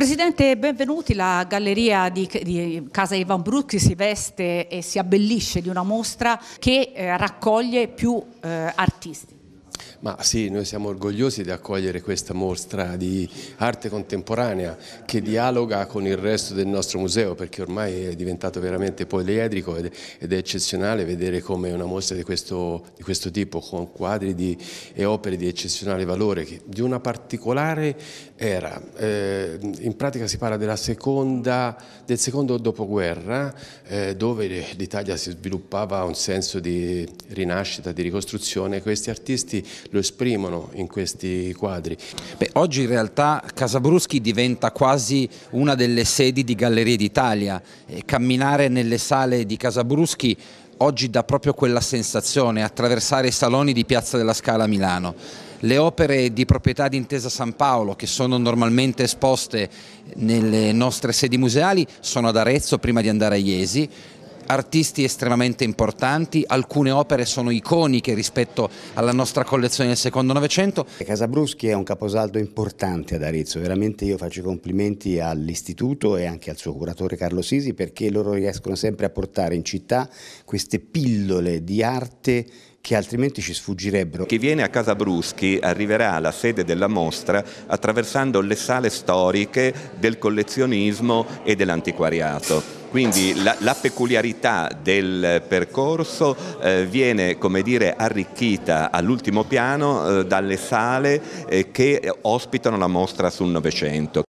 Presidente, benvenuti. La galleria di, di Casa Ivan Bruck si veste e si abbellisce di una mostra che eh, raccoglie più eh, artisti. Ma sì, noi siamo orgogliosi di accogliere questa mostra di arte contemporanea che dialoga con il resto del nostro museo perché ormai è diventato veramente poliedrico ed, è eccezionale vedere come una mostra di questo, di questo tipo con quadri di, e opere di eccezionale valore di una particolare era. Eh, in pratica si parla seconda, del secondo dopoguerra eh, dove l'Italia si sviluppava un senso di rinascita, di ricostruzione. Questi artisti lo esprimono in questi quadri. Beh, oggi in realtà Casabruschi diventa quasi una delle sedi di Gallerie d'Italia, camminare nelle sale di Casabruschi oggi dà proprio quella sensazione, attraversare i saloni di Piazza della Scala a Milano. Le opere di proprietà di Intesa San Paolo che sono normalmente esposte nelle nostre sedi museali sono ad Arezzo prima di andare a Iesi, artisti estremamente importanti, alcune opere sono iconiche rispetto alla nostra collezione del secondo Novecento. Casabruschi è un caposaldo importante ad Arezzo, veramente io faccio i complimenti all'istituto e anche al suo curatore Carlo Sisi perché loro riescono sempre a portare in città queste pillole di arte che altrimenti ci sfuggirebbero. Chi viene a Casabruschi arriverà alla sede della mostra attraversando le sale storiche del collezionismo e dell'antiquariato. Quindi la, la peculiarità del percorso eh, viene dire, arricchita all'ultimo piano eh, dalle sale eh, che ospitano la mostra sul Novecento.